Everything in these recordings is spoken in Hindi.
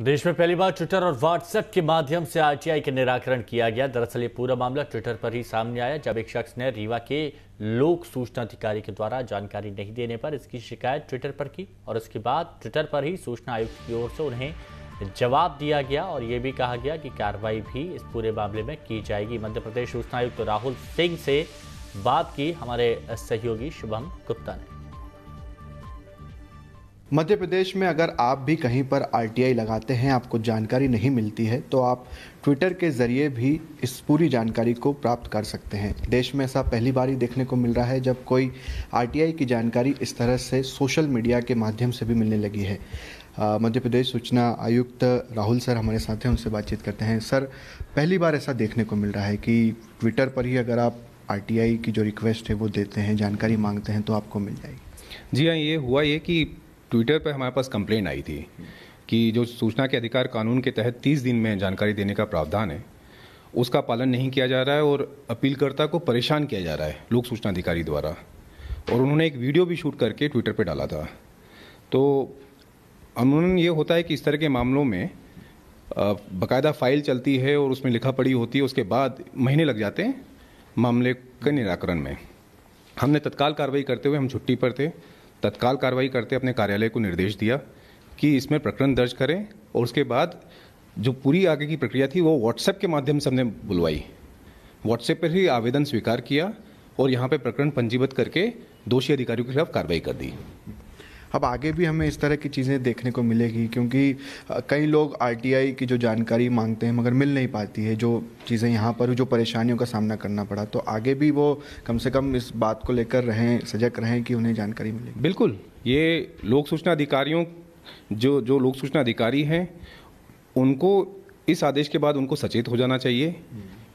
देश में पहली बार ट्विटर और व्हाट्सएप के माध्यम से आरटीआई का निराकरण किया गया दरअसल ये पूरा मामला ट्विटर पर ही सामने आया जब एक शख्स ने रीवा के लोक सूचना अधिकारी के द्वारा जानकारी नहीं देने पर इसकी शिकायत ट्विटर पर की और उसके बाद ट्विटर पर ही सूचना आयुक्त की ओर से उन्हें जवाब दिया गया और ये भी कहा गया कि कार्रवाई भी इस पूरे मामले में की जाएगी मध्य प्रदेश सूचना आयुक्त राहुल सिंह से बात की हमारे सहयोगी शुभम गुप्ता ने मध्य प्रदेश में अगर आप भी कहीं पर आरटीआई लगाते हैं आपको जानकारी नहीं मिलती है तो आप ट्विटर के जरिए भी इस पूरी जानकारी को प्राप्त कर सकते हैं देश में ऐसा पहली बार ही देखने को मिल रहा है जब कोई आरटीआई की जानकारी इस तरह से सोशल मीडिया के माध्यम से भी मिलने लगी है मध्य प्रदेश सूचना आयुक्त राहुल सर हमारे साथ हैं उनसे बातचीत करते हैं सर पहली बार ऐसा देखने को मिल रहा है कि ट्विटर पर ही अगर आप आर की जो रिक्वेस्ट है वो देते हैं जानकारी मांगते हैं तो आपको मिल जाएगी जी हाँ ये हुआ ये कि ट्विटर पर हमारे पास कंप्लेन आई थी कि जो सूचना के अधिकार कानून के तहत तीस दिन में जानकारी देने का प्रावधान है उसका पालन नहीं किया जा रहा है और अपीलकर्ता को परेशान किया जा रहा है लोक सूचना अधिकारी द्वारा और उन्होंने एक वीडियो भी शूट करके ट्विटर पर डाला था तो अमूमन ये होता है कि इस तरह के मामलों में बाकायदा फाइल चलती है और उसमें लिखा पड़ी होती है उसके बाद महीने लग जाते हैं मामले के निराकरण में हमने तत्काल कार्रवाई करते हुए हम छुट्टी पर थे तत्काल कार्रवाई करते अपने कार्यालय को निर्देश दिया कि इसमें प्रकरण दर्ज करें और उसके बाद जो पूरी आगे की प्रक्रिया थी वो व्हाट्सएप के माध्यम से हमने बुलवाई व्हाट्सएप पर ही आवेदन स्वीकार किया और यहाँ पे प्रकरण पंजीबद्ध करके दोषी अधिकारियों के खिलाफ कार्रवाई कर दी अब आगे भी हमें इस तरह की चीज़ें देखने को मिलेगी क्योंकि कई लोग आर की जो जानकारी मांगते हैं मगर मिल नहीं पाती है जो चीज़ें यहाँ पर जो परेशानियों का सामना करना पड़ा तो आगे भी वो कम से कम इस बात को लेकर रहें सजग रहें कि उन्हें जानकारी मिलेगी बिल्कुल ये लोक सूचना अधिकारियों जो जो लोक सूचना अधिकारी हैं उनको इस आदेश के बाद उनको सचेत हो जाना चाहिए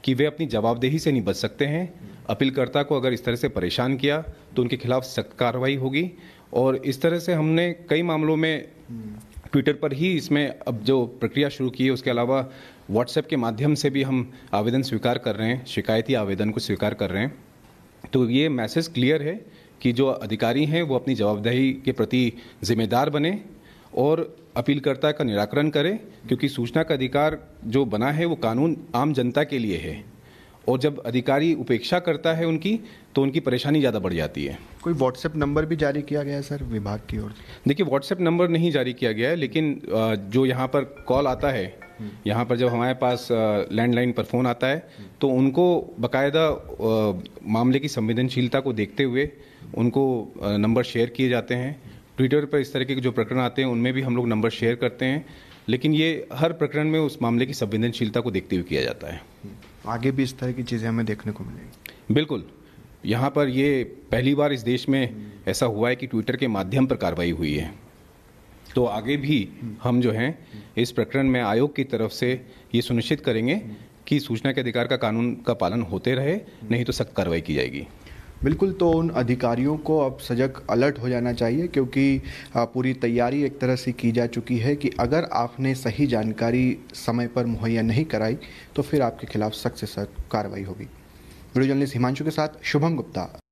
कि वे अपनी जवाबदेही से नहीं बच सकते हैं अपीलकर्ता को अगर इस तरह से परेशान किया तो उनके खिलाफ सख्त कार्रवाई होगी और इस तरह से हमने कई मामलों में ट्विटर पर ही इसमें अब जो प्रक्रिया शुरू की है उसके अलावा व्हाट्सएप के माध्यम से भी हम आवेदन स्वीकार कर रहे हैं शिकायती आवेदन को स्वीकार कर रहे हैं तो ये मैसेज क्लियर है कि जो अधिकारी हैं वो अपनी जवाबदेही के प्रति जिम्मेदार बने और अपीलकर्ता का निराकरण करें क्योंकि सूचना का अधिकार जो बना है वो कानून आम जनता के लिए है और जब अधिकारी उपेक्षा करता है उनकी तो उनकी परेशानी ज़्यादा बढ़ जाती है कोई व्हाट्सएप नंबर भी जारी किया गया है सर विभाग की ओर देखिए व्हाट्सएप नंबर नहीं जारी किया गया है लेकिन जो यहाँ पर कॉल आता है हम्म। यहाँ पर जब हमारे पास लैंडलाइन पर फ़ोन आता है तो उनको बाकायदा मामले की संवेदनशीलता को देखते हुए उनको नंबर शेयर किए जाते हैं ट्विटर पर इस तरह के जो प्रकरण आते हैं उनमें भी हम लोग नंबर शेयर करते हैं लेकिन ये हर प्रकरण में उस मामले की संवेदनशीलता को देखते हुए किया जाता है हम्म। आगे भी इस तरह की चीज़ें हमें देखने को मिलेंगी बिल्कुल यहाँ पर ये पहली बार इस देश में ऐसा हुआ है कि ट्विटर के माध्यम पर कार्रवाई हुई है तो आगे भी हम जो हैं इस प्रकरण में आयोग की तरफ से ये सुनिश्चित करेंगे कि सूचना के अधिकार का कानून का पालन होते रहे नहीं तो सख्त कार्रवाई की जाएगी बिल्कुल तो उन अधिकारियों को अब सजग अलर्ट हो जाना चाहिए क्योंकि पूरी तैयारी एक तरह से की जा चुकी है कि अगर आपने सही जानकारी समय पर मुहैया नहीं कराई तो फिर आपके खिलाफ सख्त से सख्त कार्रवाई होगी वीडियो जर्नलिस्ट हिमांशु के साथ शुभम गुप्ता